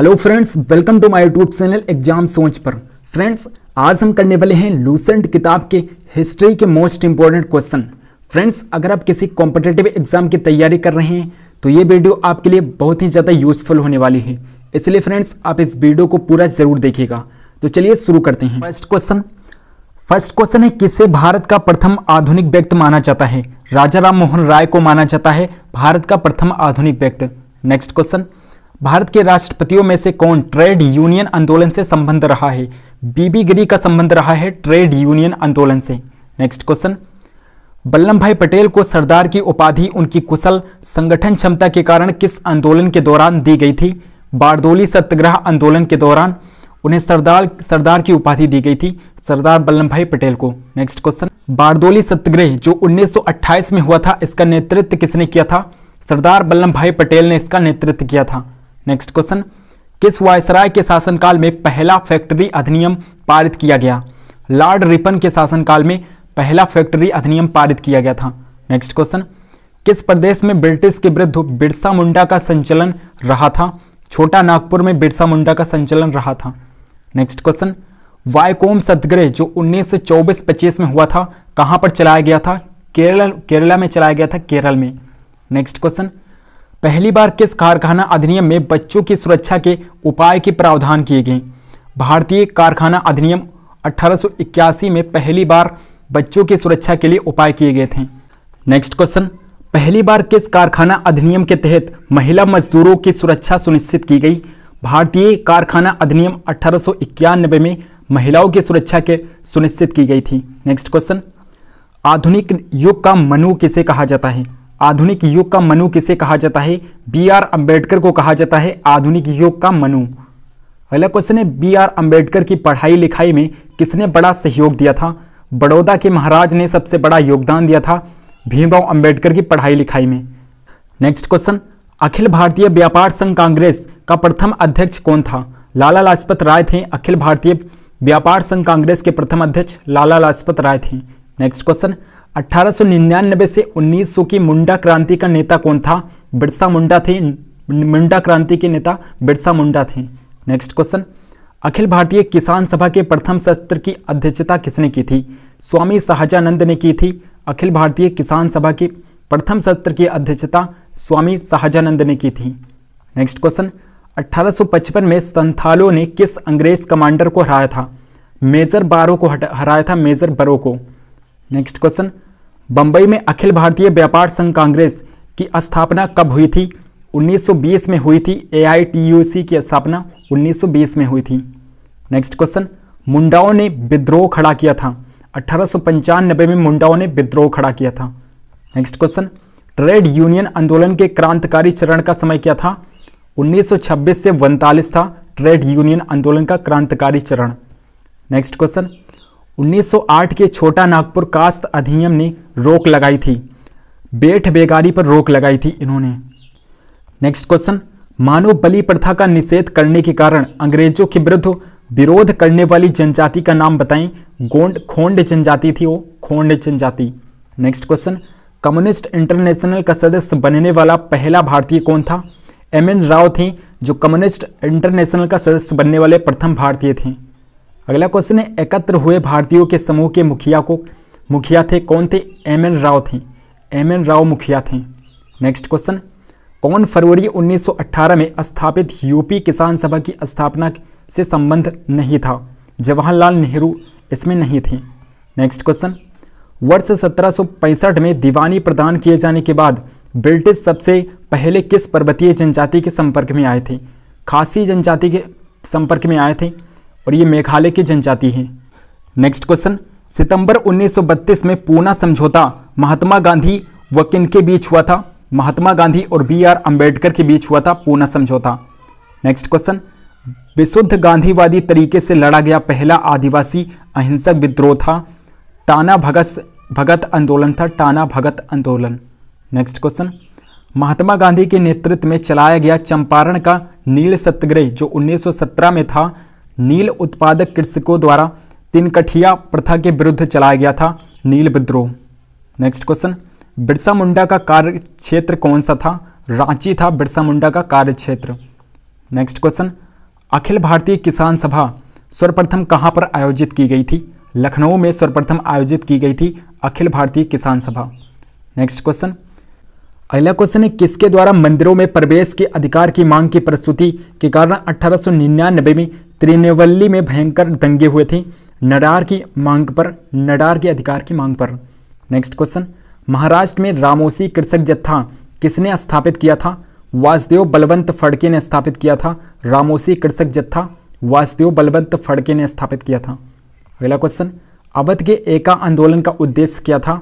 hello friends welcome to my YouTube channel exam सोच पर friends आज हम करने वाले हैं लूसेंट किताब के हिस्ट्री के मोस्ट इंपॉर्टेंट क्वेश्चन फ्रेंड्स अगर आप किसी कॉम्पिटेटिव एग्जाम की तैयारी कर रहे हैं तो ये वीडियो आपके लिए बहुत ही ज़्यादा यूजफुल होने वाली है इसलिए फ्रेंड्स आप इस वीडियो को पूरा जरूर देखिएगा तो चलिए शुरू करते हैं फर्स्ट क्वेश्चन फर्स्ट क्वेश्चन है किसे भारत का प्रथम आधुनिक व्यक्ति माना जाता है राजा राम मोहन राय को माना जाता है भारत का प्रथम आधुनिक व्यक्ति नेक्स्ट क्वेश्चन भारत के राष्ट्रपतियों में से कौन ट्रेड यूनियन आंदोलन से संबंध रहा है बीबी गिरी का संबंध रहा है ट्रेड यूनियन आंदोलन से नेक्स्ट क्वेश्चन बल्लम भाई पटेल को सरदार की उपाधि उनकी कुशल संगठन क्षमता के कारण किस आंदोलन के दौरान दी गई थी बारदोली सत्याग्रह आंदोलन के दौरान उन्हें सरदार सरदार की उपाधि दी गई थी सरदार बल्लम भाई पटेल को नेक्स्ट क्वेश्चन बारदोली सत्याग्रह जो 1928 में हुआ था इसका नेतृत्व किसने किया था सरदार बल्लभ भाई पटेल ने इसका नेतृत्व किया था नेक्स्ट क्वेश्चन किस वायसराय के शासनकाल में पहला फैक्ट्री अधिनियम पारित किया गया लॉर्ड रिपन के शासनकाल में पहला फैक्ट्री अधिनियम पारित किया गया था नेक्स्ट क्वेश्चन किस प्रदेश में ब्रिटिश के विरुद्ध बिरसा मुंडा का संचलन रहा था छोटा नागपुर में बिरसा मुंडा का संचलन रहा था नेक्स्ट क्वेश्चन वायकोम सत्याग्रह जो 1924-25 में हुआ था कहां पर चलाया गया था केरल केरला में चलाया गया था केरल में नेक्स्ट क्वेश्चन पहली बार किस कारखाना अधिनियम में बच्चों की सुरक्षा के उपाय के प्रावधान किए गए भारतीय कारखाना अधिनियम 1881 में पहली बार बच्चों की सुरक्षा के लिए उपाय किए गए थे नेक्स्ट क्वेश्चन पहली बार किस कारखाना अधिनियम के तहत महिला मजदूरों की सुरक्षा सुनिश्चित की गई भारतीय कारखाना अधिनियम अठारह में महिलाओं की सुरक्षा के सुनिश्चित की गई थी नेक्स्ट क्वेश्चन आधुनिक युग का मनु किसे कहा जाता है आधुनिक युग का मनु किसे कहा जाता है बी आर अम्बेडकर को कहा जाता है आधुनिक युग का मनु अगला क्वेश्चन है बी आर अम्बेडकर की पढ़ाई लिखाई में किसने बड़ा सहयोग दिया था बड़ौदा के महाराज ने सबसे बड़ा योगदान दिया था भीमराव अम्बेडकर की पढ़ाई लिखाई में नेक्स्ट क्वेश्चन अखिल भारतीय व्यापार संघ कांग्रेस का प्रथम अध्यक्ष कौन था लाला लाजपत राय थे अखिल भारतीय व्यापार संघ कांग्रेस के प्रथम अध्यक्ष लाला लाजपत राय थे नेक्स्ट क्वेश्चन 1899 से 1900 की मुंडा क्रांति का नेता कौन था बिरसा मुंडा थे मुंडा क्रांति के नेता बिरसा मुंडा थे नेक्स्ट क्वेश्चन अखिल भारतीय किसान सभा के प्रथम सत्र की अध्यक्षता किसने की थी स्वामी सहजानंद ने की थी अखिल भारतीय किसान सभा के प्रथम सत्र की अध्यक्षता स्वामी सहजानंद ने की थी नेक्स्ट क्वेश्चन 1855 में संथालों ने किस अंग्रेज कमांडर को हराया था मेजर बारो को हराया था मेजर बरो को नेक्स्ट क्वेश्चन बंबई में अखिल भारतीय व्यापार संघ कांग्रेस की स्थापना कब हुई थी 1920 में हुई थी ए की स्थापना 1920 में हुई थी नेक्स्ट क्वेश्चन मुंडाओं ने विद्रोह खड़ा किया था अठारह में मुंडाओं ने विद्रोह खड़ा किया था नेक्स्ट क्वेश्चन ट्रेड यूनियन आंदोलन के क्रांतिकारी चरण का समय क्या था 1926 से उनतालीस था ट्रेड यूनियन आंदोलन का क्रांतिकारी चरण नेक्स्ट क्वेश्चन 1908 के छोटा नागपुर कास्त अधिनियम ने रोक लगाई थी बेठ बेगारी पर रोक लगाई थी इन्होंने नेक्स्ट क्वेश्चन मानव बलि प्रथा का निषेध करने के कारण अंग्रेजों के विरुद्ध विरोध करने वाली जनजाति का नाम बताएं गोंड खोंड जनजाति थी वो खोंड जनजाति नेक्स्ट क्वेश्चन कम्युनिस्ट इंटरनेशनल का सदस्य बनने वाला पहला भारतीय कौन था एम एन राव थे जो कम्युनिस्ट इंटरनेशनल का सदस्य बनने वाले प्रथम भारतीय थे अगला क्वेश्चन है एकत्र हुए भारतीयों के समूह के मुखिया को मुखिया थे कौन थे एम एन राव थे एम एन राव मुखिया थे नेक्स्ट क्वेश्चन कौन फरवरी 1918 में स्थापित यूपी किसान सभा की स्थापना से संबंध नहीं था जवाहरलाल नेहरू इसमें नहीं थे नेक्स्ट क्वेश्चन वर्ष सत्रह में दीवानी प्रदान किए जाने के बाद ब्रिटिश सबसे पहले किस पर्वतीय जनजाति के संपर्क में आए थे खासी जनजाति के संपर्क में आए थे और ये मेघालय की जनजाति है नेक्स्ट क्वेश्चन सितंबर 1932 में पूना समझौता महात्मा गांधी व किन के बीच हुआ था महात्मा गांधी और बी आर अम्बेडकर के बीच हुआ था पूना समझौता नेक्स्ट क्वेश्चन विशुद्ध गांधीवादी तरीके से लड़ा गया पहला आदिवासी अहिंसक विद्रोह था टाना भगत भगत आंदोलन था टाना भगत आंदोलन नेक्स्ट क्वेश्चन महात्मा गांधी के नेतृत्व में चलाया गया चंपारण का नील सत्याग्रह जो 1917 में था नील उत्पादक कृषकों द्वारा तिनकठिया प्रथा के विरुद्ध चलाया गया था नील विद्रोह नेक्स्ट क्वेश्चन बिरसा मुंडा का कार्य क्षेत्र कौन सा था रांची था बिरसा मुंडा का कार्य क्षेत्र नेक्स्ट क्वेश्चन अखिल भारतीय किसान सभा सर्वप्रथम कहाँ पर आयोजित की गई थी लखनऊ में सर्वप्रथम आयोजित की गई थी अखिल भारतीय किसान सभा नेक्स्ट क्वेश्चन अगला क्वेश्चन है किसके द्वारा मंदिरों में प्रवेश के अधिकार की मांग की प्रस्तुति के कारण अठारह में त्रिनेवल्ली में भयंकर दंगे हुए थे नडार की मांग पर नडार के अधिकार की मांग पर नेक्स्ट क्वेश्चन महाराष्ट्र में रामोसी कृषक जत्था किसने स्थापित किया था वासुदेव बलवंत फड़के ने स्थापित किया था रामोसी कृषक जत्था वासुदेव बलवंत फड़के ने स्थापित किया था अगला क्वेश्चन अवध के एका आंदोलन का उद्देश्य क्या था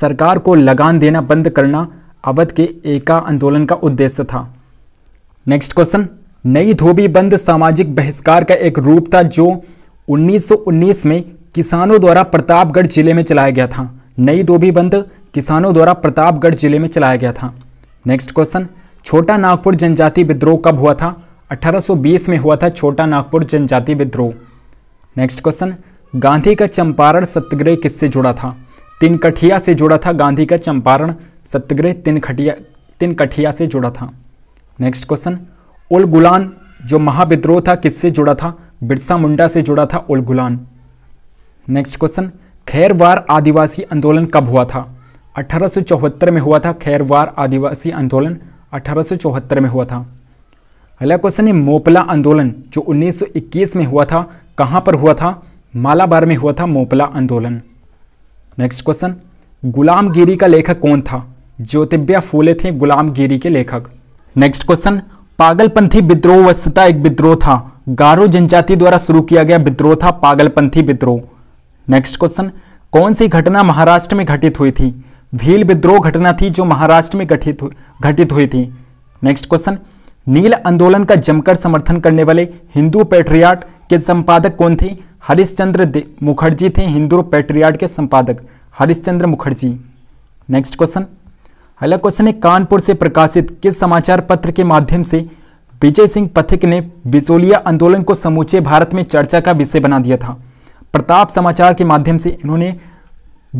सरकार को लगान देना बंद करना अवध के एका आंदोलन का उद्देश्य था नेक्स्ट क्वेश्चन नई धोबी बंद सामाजिक बहिष्कार का एक रूप था जो 1919 में किसानों द्वारा प्रतापगढ़ जिले में चलाया गया था नई धोबी बंद किसानों द्वारा प्रतापगढ़ जिले में चलाया गया था नेक्स्ट क्वेश्चन छोटा नागपुर जनजाति विद्रोह कब हुआ था 1820 में हुआ था छोटा नागपुर जनजाति विद्रोह नेक्स्ट क्वेश्चन गांधी का चंपारण सत्यग्रह किससे जुड़ा था तिनकठिया से जुड़ा था गांधी का चंपारण सत्यग्रह तिनकठिया तिनकठिया से जुड़ा था नेक्स्ट क्वेश्चन उल गुलान जो महाविद्रोह था किससे जुड़ा था बिरसा मुंडा से जुड़ा था उल गुलान नेक्स्ट क्वेश्चन खैरवार आदिवासी आंदोलन कब हुआ था अठारह में हुआ था खैरवार आदिवासी आंदोलन अठारह में हुआ था अगला क्वेश्चन है मोपला आंदोलन जो 1921 में हुआ था कहां पर हुआ था मालाबार में हुआ था मोपला आंदोलन नेक्स्ट क्वेश्चन गुलामगिरी का लेखक कौन था ज्योतिब्या फूले थे गुलामगिरी के लेखक नेक्स्ट क्वेश्चन पागलपंथी विद्रोह वस्तुता एक विद्रोह था गारो जनजाति द्वारा शुरू किया गया विद्रोह था पागलपंथी विद्रोह नेक्स्ट क्वेश्चन कौन सी घटना महाराष्ट्र में घटित हुई थी भील विद्रोह घटना थी जो महाराष्ट्र में घटित घटित हुई थी नेक्स्ट क्वेश्चन नील आंदोलन का जमकर समर्थन करने वाले हिंदू पेट्रियाट के संपादक कौन थे हरिश्चंद्र मुखर्जी थे हिंदू पेट्रियाट के संपादक हरिश्चंद्र मुखर्जी नेक्स्ट क्वेश्चन अगला क्वेश्चन है कानपुर से प्रकाशित किस समाचार पत्र के माध्यम से विजय सिंह पथिक ने बिचौलिया आंदोलन को समूचे भारत में चर्चा का विषय बना दिया था प्रताप समाचार के माध्यम से इन्होंने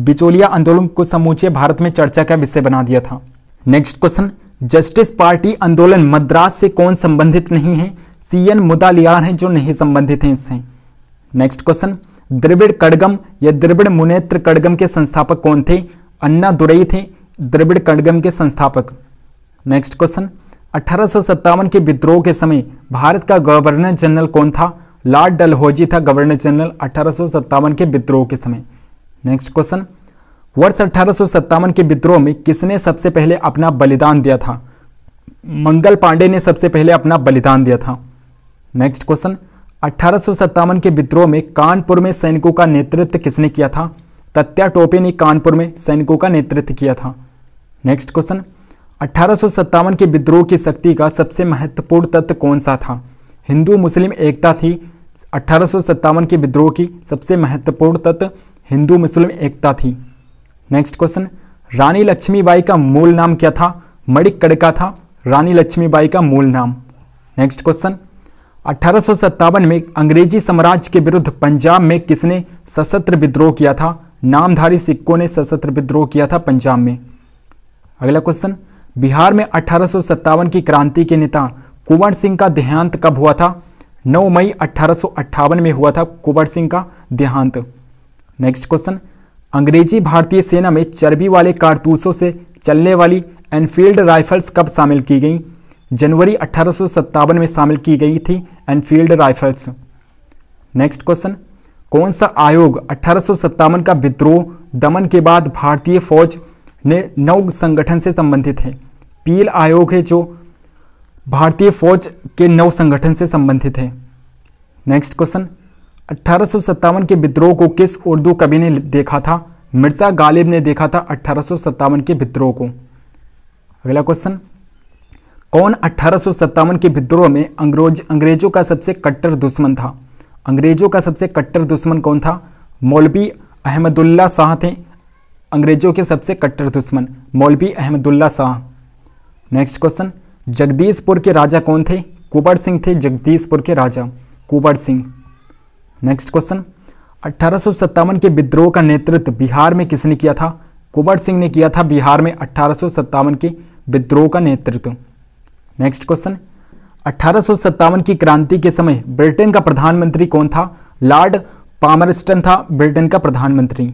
बिचौलिया आंदोलन को समूचे भारत में चर्चा का विषय बना दिया था नेक्स्ट क्वेश्चन जस्टिस पार्टी आंदोलन मद्रास से कौन संबंधित नहीं है सीएन मुदालियार हैं जो नहीं संबंधित हैं इससे नेक्स्ट क्वेश्चन द्रविड़ कड़गम या द्रविड़ मुनेत्र कड़गम के संस्थापक कौन थे अन्ना दुरई थे द्रविड़ कंडगम के संस्थापक नेक्स्ट क्वेश्चन अठारह के विद्रोह के समय भारत का गवर्नर जनरल कौन था लॉर्ड डलहौजी था गवर्नर जनरल अठारह के विद्रोह के समय नेक्स्ट क्वेश्चन वर्ष अठारह के विद्रोह में किसने सबसे पहले अपना बलिदान दिया था मंगल पांडे ने सबसे पहले अपना बलिदान दिया था नेक्स्ट क्वेश्चन अठारह के विद्रोह में कानपुर में सैनिकों का नेतृत्व किसने किया था तत्या टोपे ने कानपुर में सैनिकों का नेतृत्व किया था नेक्स्ट क्वेश्चन अठारह के विद्रोह की शक्ति का सबसे महत्वपूर्ण तत्व कौन सा था हिंदू मुस्लिम एकता थी अठारह के विद्रोह की सबसे महत्वपूर्ण तत्व हिंदू मुस्लिम एकता थी नेक्स्ट क्वेश्चन रानी लक्ष्मीबाई का मूल नाम क्या था मणिक कड़का था रानी लक्ष्मीबाई का मूल नाम नेक्स्ट क्वेश्चन अठारह में अंग्रेजी साम्राज्य के विरुद्ध पंजाब में किसने सशस्त्र विद्रोह किया था नामधारी सिक्कों ने सशस्त्र विद्रोह किया था पंजाब में अगला क्वेश्चन बिहार में अठारह की क्रांति के नेता कुंवर सिंह का देहांत कब हुआ था 9 मई अठारह में हुआ था कुंवर सिंह का देहांत नेक्स्ट क्वेश्चन अंग्रेजी भारतीय सेना में चर्बी वाले कारतूसों से चलने वाली एनफील्ड राइफल्स कब शामिल की गई जनवरी अठारह में शामिल की गई थी एनफील्ड राइफल्स नेक्स्ट क्वेश्चन कौन सा आयोग अठारह का विद्रोह दमन के बाद भारतीय फौज ने नव संगठन से संबंधित है पील आयोग है जो भारतीय फौज के नौ संगठन से संबंधित है नेक्स्ट क्वेश्चन अट्ठारह के विद्रोह को किस उर्दू कवि ने देखा था मिर्जा गालिब ने देखा था अट्ठारह के विद्रोह को अगला क्वेश्चन कौन अट्ठारह के विद्रोह में अंग्रेज अंग्रेजों का सबसे कट्टर दुश्मन था अंग्रेजों का सबसे कट्टर दुश्मन कौन था मौलवी अहमदुल्ला शाह थे अंग्रेजों के सबसे कट्टर दुश्मन मौलवी अहमदुल्ला शाह नेक्स्ट क्वेश्चन जगदीशपुर के राजा कौन थे कुबर सिंह थे जगदीशपुर के राजा कुबर सिंह नेक्स्ट क्वेश्चन अट्ठारह के विद्रोह का नेतृत्व बिहार में किसने किया था कुबर सिंह ने किया था बिहार में अट्ठारह के विद्रोह का नेतृत्व नेक्स्ट क्वेश्चन अट्ठारह की क्रांति के समय ब्रिटेन का प्रधानमंत्री कौन था लॉर्ड पामरस्टन था ब्रिटेन का प्रधानमंत्री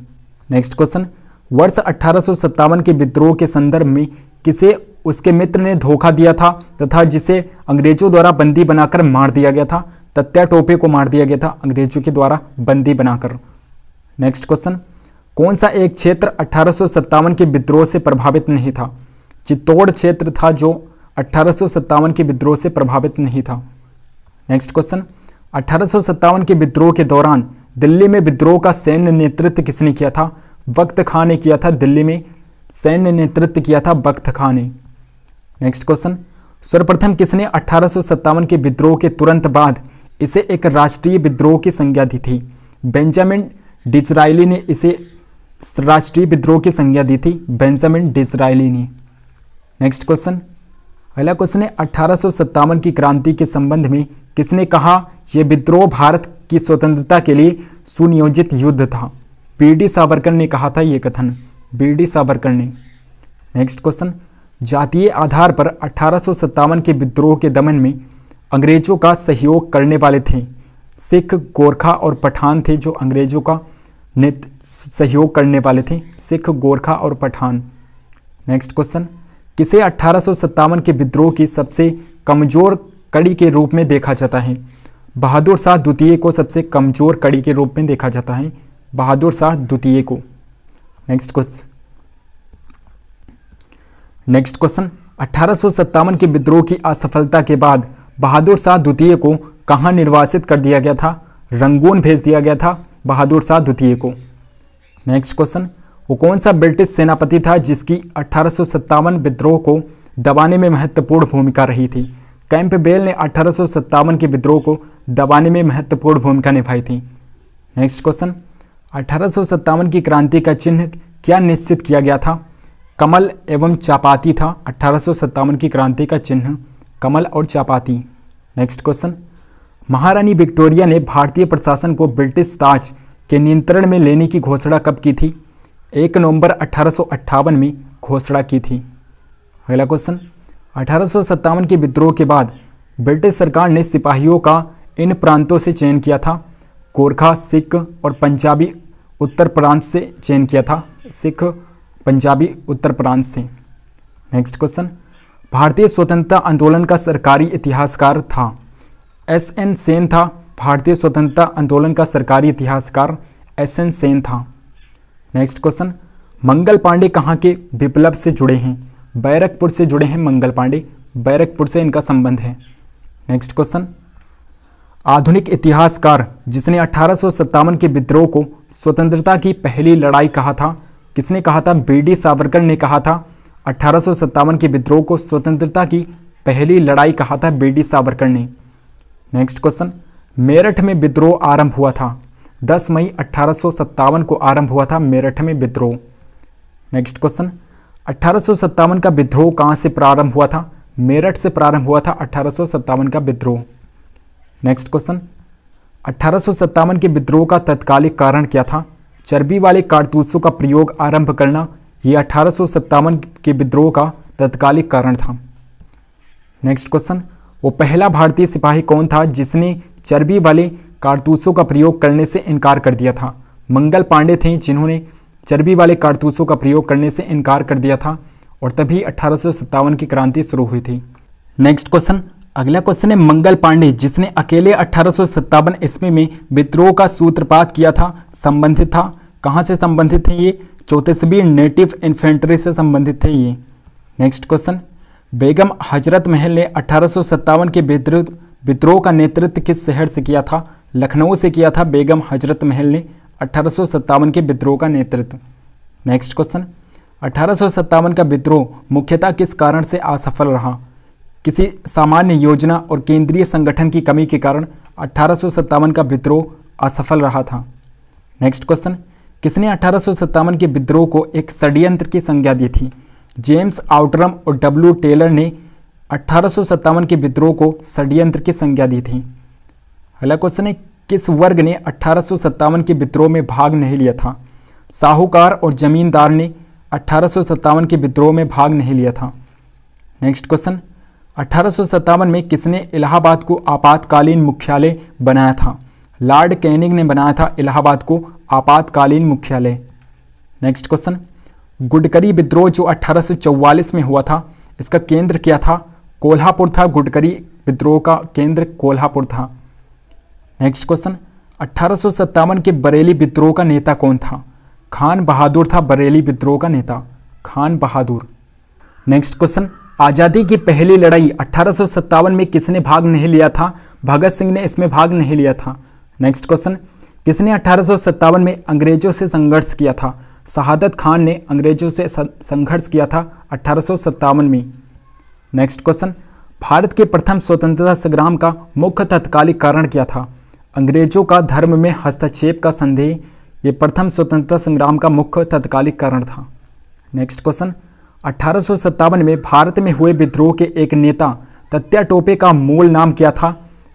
नेक्स्ट क्वेश्चन वर्ष अठारह के विद्रोह के संदर्भ में किसे उसके मित्र ने धोखा दिया था तथा जिसे अंग्रेजों द्वारा बंदी बनाकर मार दिया गया था तत्या टोपे को मार दिया गया था अंग्रेजों के द्वारा बंदी बनाकर नेक्स्ट क्वेश्चन कौन सा एक क्षेत्र अठारह के विद्रोह से प्रभावित नहीं था चित्तौड़ क्षेत्र था जो अठारह के विद्रोह से प्रभावित नहीं था नेक्स्ट क्वेश्चन अठारह के विद्रोह के दौरान दिल्ली में विद्रोह का सैन्य नेतृत्व किसने किया था वक्त खां ने किया था दिल्ली में सैन्य नेतृत्व किया था वक्त खां ने नेक्स्ट क्वेश्चन सर्वप्रथम किसने अठारह के विद्रोह के तुरंत बाद इसे एक राष्ट्रीय विद्रोह की संज्ञा दी थी बेंजामिन डिजराइली ने इसे राष्ट्रीय विद्रोह की संज्ञा दी थी बेंजामिन डिजराइली ने नेक्स्ट क्वेश्चन अगला क्वेश्चन है अठारह की क्रांति के संबंध में किसने कहा यह विद्रोह भारत की स्वतंत्रता के लिए सुनियोजित युद्ध था बीडी सावरकर ने कहा था ये कथन बीडी सावरकर ने नेक्स्ट क्वेश्चन जातीय आधार पर अठारह के विद्रोह के दमन में अंग्रेजों का सहयोग करने वाले थे सिख गोरखा और पठान थे जो अंग्रेजों का नित सहयोग करने वाले थे सिख गोरखा और पठान नेक्स्ट क्वेश्चन किसे अठारह के विद्रोह की सबसे कमज़ोर कड़ी के रूप में देखा जाता है बहादुर शाह द्वितीय को सबसे कमज़ोर कड़ी के रूप में देखा जाता है बहादुर शाह द्वितीय को नेक्स्ट क्वेश्चन नेक्स्ट क्वेश्चन अठारह के विद्रोह की असफलता के बाद बहादुर शाह द्वितीय को कहाँ निर्वासित कर दिया गया था रंगून भेज दिया गया था बहादुर शाह द्वितीय को नेक्स्ट क्वेश्चन वो कौन सा ब्रिटिश सेनापति था जिसकी अठारह विद्रोह को दबाने में महत्वपूर्ण भूमिका रही थी कैंप बेल ने अठारह के विद्रोह को दबाने में महत्वपूर्ण भूमिका निभाई थी नेक्स्ट क्वेश्चन अठारह की क्रांति का चिन्ह क्या निश्चित किया गया था कमल एवं चापाती था अठारह की क्रांति का चिन्ह कमल और चापाती नेक्स्ट क्वेश्चन महारानी विक्टोरिया ने भारतीय प्रशासन को ब्रिटिश ताज के नियंत्रण में लेने की घोषणा कब की थी एक नवंबर अठारह में घोषणा की थी अगला क्वेश्चन अठारह के विद्रोह के बाद ब्रिटिश सरकार ने सिपाहियों का इन प्रांतों से चयन किया था गोरखा सिख और पंजाबी उत्तर प्रांत से चयन किया था सिख पंजाबी उत्तर प्रांत से नेक्स्ट क्वेश्चन भारतीय स्वतंत्रता आंदोलन का सरकारी इतिहासकार था एस एन सेन था भारतीय स्वतंत्रता आंदोलन का सरकारी इतिहासकार एस एन सेन था नेक्स्ट क्वेश्चन मंगल पांडे कहाँ के विप्लव से जुड़े हैं बैरकपुर से जुड़े हैं मंगल पांडे बैरकपुर से इनका संबंध है नेक्स्ट क्वेश्चन आधुनिक इतिहासकार जिसने अठारह के विद्रोह को स्वतंत्रता की पहली लड़ाई कहा था किसने कहा था बी सावरकर ने कहा था अठारह के विद्रोह को स्वतंत्रता की पहली लड़ाई कहा था बी सावरकर ने नेक्स्ट क्वेश्चन मेरठ में विद्रोह आरंभ हुआ था 10 मई अठारह को आरंभ हुआ था मेरठ में विद्रोह नेक्स्ट क्वेश्चन अठारह का विद्रोह कहाँ से प्रारंभ हुआ था मेरठ से प्रारंभ हुआ था अठारह का विद्रोह नेक्स्ट क्वेश्चन अट्ठारह के विद्रोह का तत्कालिक कारण क्या था चर्बी वाले कारतूसों का प्रयोग आरंभ करना ये अट्ठारह के विद्रोह का तत्कालिक कारण था नेक्स्ट क्वेश्चन वो पहला भारतीय सिपाही कौन था जिसने चर्बी वाले कारतूसों का प्रयोग करने से इनकार कर दिया था मंगल पांडे थे जिन्होंने चर्बी वाले कारतूसों का प्रयोग करने से इनकार कर दिया था और तभी अट्ठारह की क्रांति शुरू हुई थी नेक्स्ट क्वेश्चन अगला क्वेश्चन है मंगल पांडे जिसने अकेले अठारह ईस्वी में विद्रोह का सूत्रपात किया था संबंधित था कहाँ से संबंधित थे ये चौतीसवीं नेटिव इन्फेंट्री से संबंधित थे ये नेक्स्ट क्वेश्चन बेगम हजरत महल ने अठारह के विद्रोह विद्रोह का नेतृत्व किस शहर से किया था लखनऊ से किया था बेगम हजरत महल ने अठारह के विद्रोह का नेतृत्व नेक्स्ट क्वेश्चन अठारह का विद्रोह मुख्यतः किस कारण से असफल रहा किसी सामान्य योजना और केंद्रीय संगठन की कमी के कारण अठारह का विद्रोह असफल रहा था नेक्स्ट क्वेश्चन किसने अठारह के विद्रोह को एक षड्यंत्र की संज्ञा दी थी जेम्स आउटरम और डब्ल्यू टेलर ने अठारह के विद्रोह को षड्यंत्र की संज्ञा दी थी अगला क्वेश्चन है किस वर्ग ने अठारह के विद्रोह में भाग नहीं लिया था साहूकार और जमींदार ने अठारह के विद्रोह में भाग नहीं लिया था नेक्स्ट क्वेश्चन अठारह में किसने इलाहाबाद को आपातकालीन मुख्यालय बनाया था लॉर्ड कैनिंग ने बनाया था इलाहाबाद को आपातकालीन मुख्यालय नेक्स्ट क्वेश्चन गुडकरी विद्रोह जो 1844 में हुआ था इसका केंद्र क्या था कोल्हापुर था गुडकरी विद्रोह का केंद्र कोल्हापुर था नेक्स्ट क्वेश्चन अट्ठारह के बरेली विद्रोह का नेता कौन था खान बहादुर था बरेली विद्रोह का नेता खान बहादुर नेक्स्ट क्वेश्चन आज़ादी की पहली लड़ाई अठारह में किसने भाग नहीं लिया था भगत सिंह ने इसमें भाग नहीं लिया था नेक्स्ट क्वेश्चन किसने अठारह में अंग्रेजों से संघर्ष किया था शहादत खान ने अंग्रेजों से संघर्ष किया था अठारह में नेक्स्ट क्वेश्चन भारत के प्रथम स्वतंत्रता संग्राम का मुख्य तत्कालिक कारण क्या था अंग्रेजों का धर्म में हस्तक्षेप का संदेह ये प्रथम स्वतंत्रता संग्राम का मुख्य तत्कालिक कारण था नेक्स्ट क्वेश्चन अठारह में भारत में हुए विद्रोह के एक नेता तत्या टोपे का मूल नाम क्या था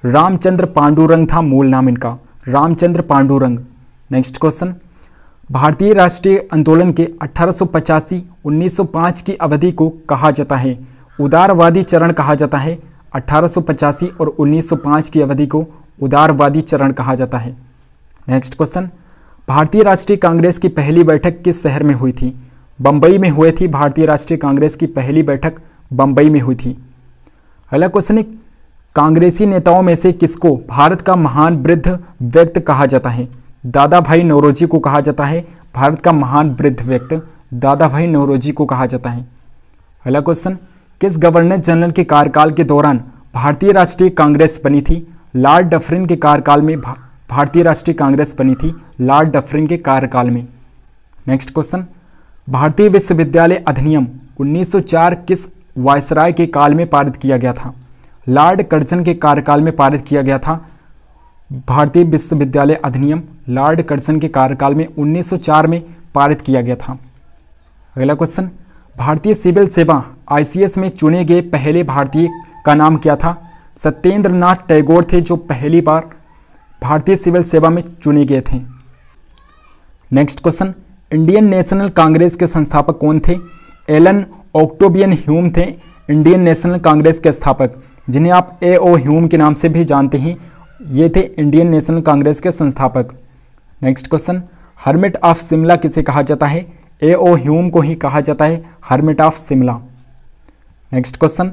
रामचंद्र पांडुरंग था मूल नाम इनका रामचंद्र पांडुरंग नेक्स्ट क्वेश्चन भारतीय राष्ट्रीय आंदोलन के अठारह 1905 की अवधि को कहा जाता है उदारवादी चरण कहा जाता है अठारह और 1905 की अवधि को उदारवादी चरण कहा जाता है नेक्स्ट क्वेश्चन भारतीय राष्ट्रीय कांग्रेस की पहली बैठक किस शहर में हुई थी बम्बई में हुए थी भारतीय राष्ट्रीय कांग्रेस की पहली बैठक बम्बई में हुई थी अगला क्वेश्चन है कांग्रेसी नेताओं में से किसको भारत का महान वृद्ध व्यक्त कहा जाता है दादा भाई नौरोजी को कहा जाता है भारत का महान वृद्ध व्यक्त दादा भाई नौरोजी को कहा जाता है अगला क्वेश्चन किस गवर्नर जनरल के कार्यकाल के दौरान भारतीय राष्ट्रीय कांग्रेस बनी थी लॉर्ड डफरिन के कार्यकाल में भारतीय राष्ट्रीय कांग्रेस बनी थी लॉर्ड डफरिन के कार्यकाल में नेक्स्ट क्वेश्चन भारतीय विश्वविद्यालय अधिनियम 1904 किस वायसराय के काल में पारित किया गया था लॉर्ड कर्जन के कार्यकाल में पारित किया गया था भारतीय विश्वविद्यालय अधिनियम लॉर्ड कर्जन के कार्यकाल में 1904 में पारित किया गया था अगला क्वेश्चन भारतीय सिविल सेवा आईसीएस में चुने गए पहले भारतीय का नाम क्या था सत्येंद्र नाथ टैगोर थे जो पहली बार भारतीय सिविल सेवा में चुने गए थे next question Indian National Congress के संस्थापक कौन थे एलन ऑक्टोबियन ह्यूम थे इंडियन नेशनल कांग्रेस के स्थापक जिन्हें आप ए ओ ह्यूम के नाम से भी जानते हैं ये थे इंडियन नेशनल कांग्रेस के संस्थापक next question hermit of Shimla किसे कहा जाता है ए ओ ह्यूम को ही कहा जाता है hermit of Shimla next question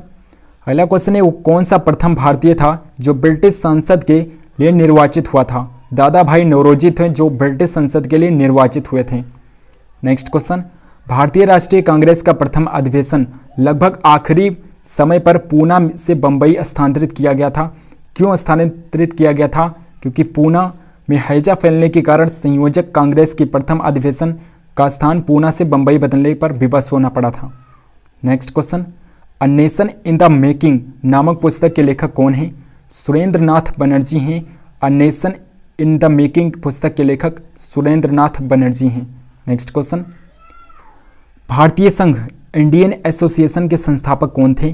अगला क्वेश्चन है वो कौन सा प्रथम भारतीय था जो ब्रिटिश संसद के लिए निर्वाचित हुआ था दादा भाई नौरोजी थे जो ब्रिटिश संसद के लिए निर्वाचित हुए थे नेक्स्ट क्वेश्चन भारतीय राष्ट्रीय कांग्रेस का प्रथम अधिवेशन लगभग आखिरी समय पर पूना से बम्बई स्थानांतरित किया गया था क्यों स्थानांतरित किया गया था क्योंकि पूना में हैजा फैलने के कारण संयोजक कांग्रेस के प्रथम अधिवेशन का स्थान पूना से बम्बई बदलने पर विवश होना पड़ा था next question a nation in the making नामक पुस्तक के लेखक कौन हैं सुरेंद्र नाथ बनर्जी हैं a nation in the making पुस्तक के लेखक सुरेंद्र नाथ बनर्जी हैं नेक्स्ट क्वेश्चन भारतीय संघ इंडियन एसोसिएशन के संस्थापक कौन थे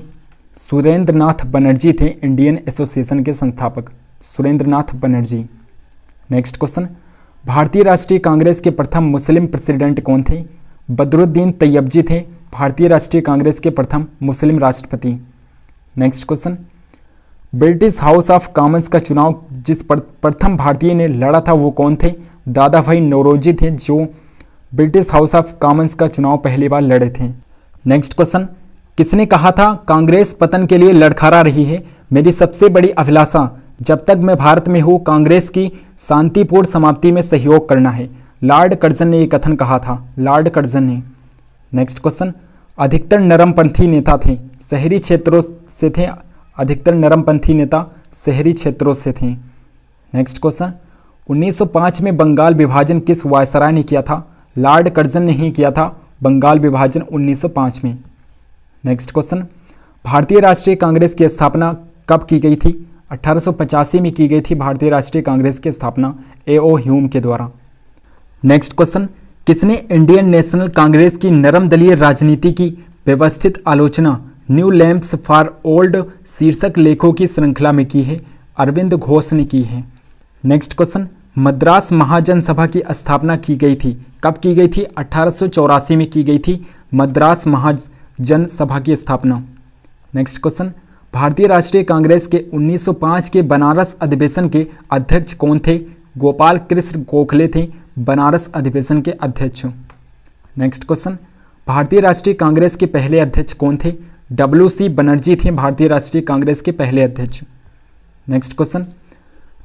सुरेंद्र नाथ बनर्जी थे इंडियन एसोसिएशन के संस्थापक सुरेंद्र नाथ बनर्जी नेक्स्ट क्वेश्चन भारतीय राष्ट्रीय कांग्रेस के प्रथम मुस्लिम प्रेसिडेंट कौन थे बदरुद्दीन तैयब जी थे भारतीय राष्ट्रीय कांग्रेस के प्रथम मुस्लिम राष्ट्रपति next question British House of Commons का चुनाव जिस प्रथम भारतीय ने लड़ा था वो कौन थे दादा भाई नौरोजी थे जो ब्रिटिश हाउस ऑफ कॉमन्स का चुनाव पहली बार लड़े थे नेक्स्ट क्वेश्चन किसने कहा था कांग्रेस पतन के लिए लड़खड़ा रही है मेरी सबसे बड़ी अभिलाषा जब तक मैं भारत में हूँ कांग्रेस की शांतिपूर्ण समाप्ति में सहयोग करना है लॉर्ड कर्जन ने यह कथन कहा था लॉर्ड कर्जन ने नेक्स्ट क्वेश्चन अधिकतर नरमपंथी नेता थे शहरी क्षेत्रों से थे अधिकतर नरमपंथी नेता शहरी क्षेत्रों से थे नेक्स्ट क्वेश्चन 1905 में बंगाल विभाजन किस वायसराय ने किया था लॉर्ड कर्जन ने ही किया था बंगाल विभाजन 1905 में नेक्स्ट क्वेश्चन भारतीय राष्ट्रीय कांग्रेस की स्थापना कब की गई थी अठारह में की गई थी भारतीय राष्ट्रीय कांग्रेस की स्थापना ए ओ ह्यूम के द्वारा नेक्स्ट क्वेश्चन किसने इंडियन नेशनल कांग्रेस की नरम दलीय राजनीति की व्यवस्थित आलोचना न्यू लैम्प्स फॉर ओल्ड शीर्षक लेखों की श्रृंखला में की है अरविंद घोष ने की है नेक्स्ट क्वेश्चन मद्रास महाजन सभा की स्थापना की गई थी कब की गई थी अठारह में की गई थी मद्रास महाजन सभा की स्थापना नेक्स्ट क्वेश्चन भारतीय राष्ट्रीय कांग्रेस के 1905 के बनारस अधिवेशन के अध्यक्ष कौन थे गोपाल कृष्ण गोखले थे बनारस अधिवेशन के अध्यक्ष नेक्स्ट क्वेश्चन भारतीय राष्ट्रीय कांग्रेस के पहले अध्यक्ष कौन थे डब्ल्यू सी बनर्जी थे भारतीय राष्ट्रीय कांग्रेस के पहले अध्यक्ष नेक्स्ट क्वेश्चन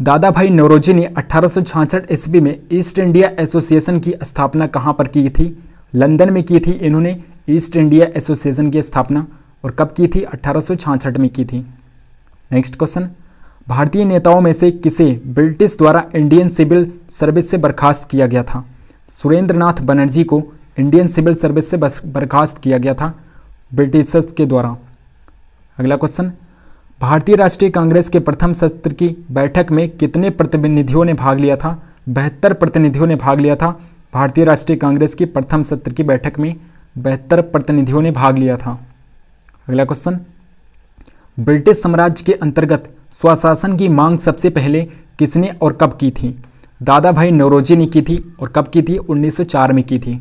दादा भाई नौरोजी ने अठारह ईस्वी में ईस्ट इंडिया एसोसिएशन की स्थापना कहाँ पर की थी लंदन में की थी इन्होंने ईस्ट इंडिया एसोसिएशन की स्थापना और कब की थी अट्ठारह में की थी नेक्स्ट क्वेश्चन भारतीय नेताओं में से किसे ब्रिटिश द्वारा इंडियन सिविल सर्विस से बर्खास्त किया गया था सुरेंद्रनाथ बनर्जी को इंडियन सिविल सर्विस से बर्खास्त किया गया था ब्रिटिशर्स के द्वारा अगला क्वेश्चन भारतीय राष्ट्रीय कांग्रेस के प्रथम सत्र की बैठक में कितने प्रतिनिधियों ने भाग लिया था बेहतर प्रतिनिधियों ने भाग लिया था भारतीय राष्ट्रीय कांग्रेस की प्रथम सत्र की बैठक में बेहतर प्रतिनिधियों ने भाग लिया था अगला क्वेश्चन ब्रिटिश साम्राज्य के अंतर्गत स्वशासन की मांग सबसे पहले किसने और कब की थी दादा भाई नौरोजी ने की थी और कब की थी 1904 में की थी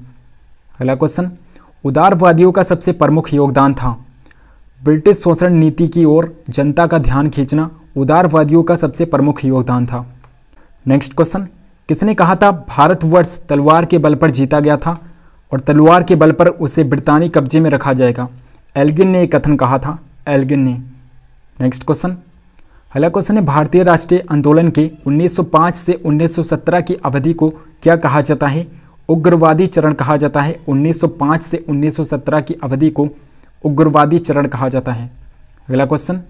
अगला क्वेश्चन उदारवादियों का सबसे प्रमुख योगदान था ब्रिटिश शोषण नीति की ओर जनता का ध्यान खींचना उदारवादियों का सबसे प्रमुख योगदान था नेक्स्ट क्वेश्चन किसने कहा था भारतवर्ष तलवार के बल पर जीता गया था और तलवार के बल पर उसे ब्रितानी कब्जे में रखा जाएगा एल्गिन ने एक कथन कहा था एल्गिन ने नेक्स्ट क्वेश्चन हला क्वेश्चन है भारतीय राष्ट्रीय आंदोलन के 1905 से 1917 की अवधि को क्या कहा जाता है उग्रवादी चरण कहा जाता है 1905 से 1917 की अवधि को उग्रवादी चरण कहा जाता है अगला क्वेश्चन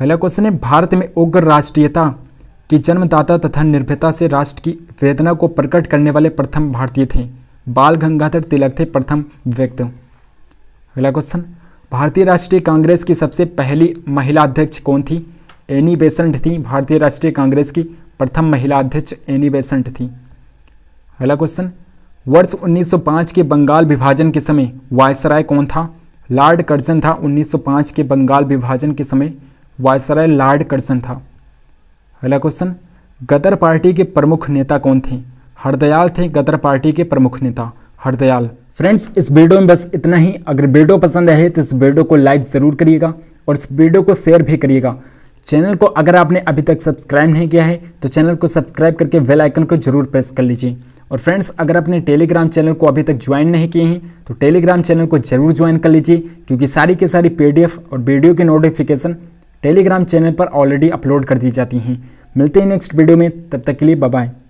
अगला क्वेश्चन है भारत में उग्र राष्ट्रीयता की जन्मदाता तथा निर्भयता से राष्ट्र की वेदना को प्रकट करने वाले प्रथम भारतीय थे बाल गंगाधर तिलक थे प्रथम व्यक्ति अगला क्वेश्चन भारतीय राष्ट्रीय कांग्रेस की सबसे पहली महिला अध्यक्ष कौन थी एनी बेसेंट थी भारतीय राष्ट्रीय कांग्रेस की प्रथम महिला अध्यक्ष एनी बेसेंट थी अगला क्वेश्चन वर्ष 1905 के बंगाल विभाजन के समय वायसराय कौन था लॉर्ड कर्जन था 1905 के बंगाल विभाजन के समय वायसराय लॉर्ड कर्जन था अगला क्वेश्चन गदर पार्टी के प्रमुख नेता कौन थे हरदयाल थे गदर पार्टी के प्रमुख नेता हरदयाल फ्रेंड्स इस वीडियो में बस इतना ही अगर वीडियो पसंद आए तो इस वीडियो को लाइक ज़रूर करिएगा और इस वीडियो को शेयर भी करिएगा चैनल को अगर आपने अभी तक सब्सक्राइब नहीं किया है तो चैनल को सब्सक्राइब करके बेल आइकन को जरूर प्रेस कर लीजिए और फ्रेंड्स अगर आपने टेलीग्राम चैनल को अभी तक ज्वाइन नहीं किए हैं तो टेलीग्राम चैनल को जरूर ज्वाइन कर लीजिए क्योंकि सारी की सारी पी और वीडियो की नोटिफिकेशन टेलीग्राम चैनल पर ऑलरेडी अपलोड कर दी जाती हैं मिलते हैं नेक्स्ट वीडियो में तब तक के लिए बाय